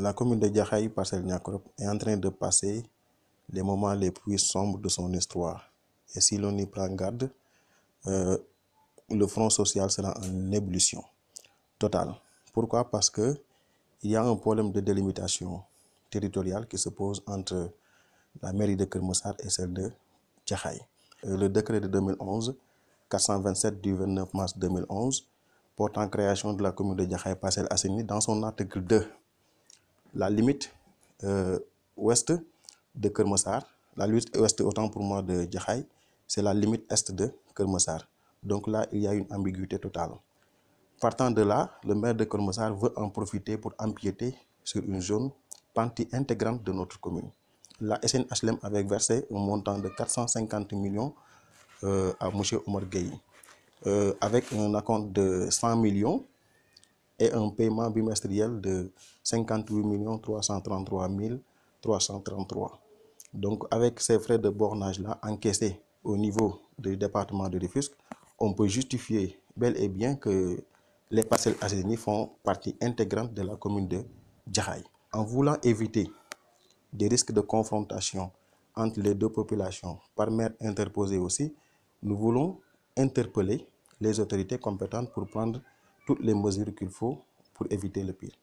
la commune de Diakhaï, parcelle Niakrop, est en train de passer les moments les plus sombres de son histoire. Et si l'on y prend garde, euh, le front social sera en ébullition totale. Pourquoi Parce que il y a un problème de délimitation territoriale qui se pose entre la mairie de Kermoussar et celle de Diakhaï. Euh, le décret de 2011, 427 du 29 mars 2011, portant création de la commune de diakhaï Passel Assini, dans son article 2, la limite euh, ouest de Kermassar, la limite ouest autant pour moi de Djahaï, c'est la limite est de Kermassar. Donc là, il y a une ambiguïté totale. Partant de là, le maire de Kermassar veut en profiter pour empiéter sur une zone partie intégrante de notre commune. La SNHLM avait versé un montant de 450 millions euh, à M. Omar Gueye, euh, avec un acompte de 100 millions et un paiement bimestriel de 58 333 333. Donc avec ces frais de bornage-là encaissés au niveau du département de Rifusque, on peut justifier bel et bien que les parcelles assainies font partie intégrante de la commune de Djaraï. En voulant éviter des risques de confrontation entre les deux populations par mer interposée aussi, nous voulons interpeller les autorités compétentes pour prendre toutes les mesures qu'il faut pour éviter le pire.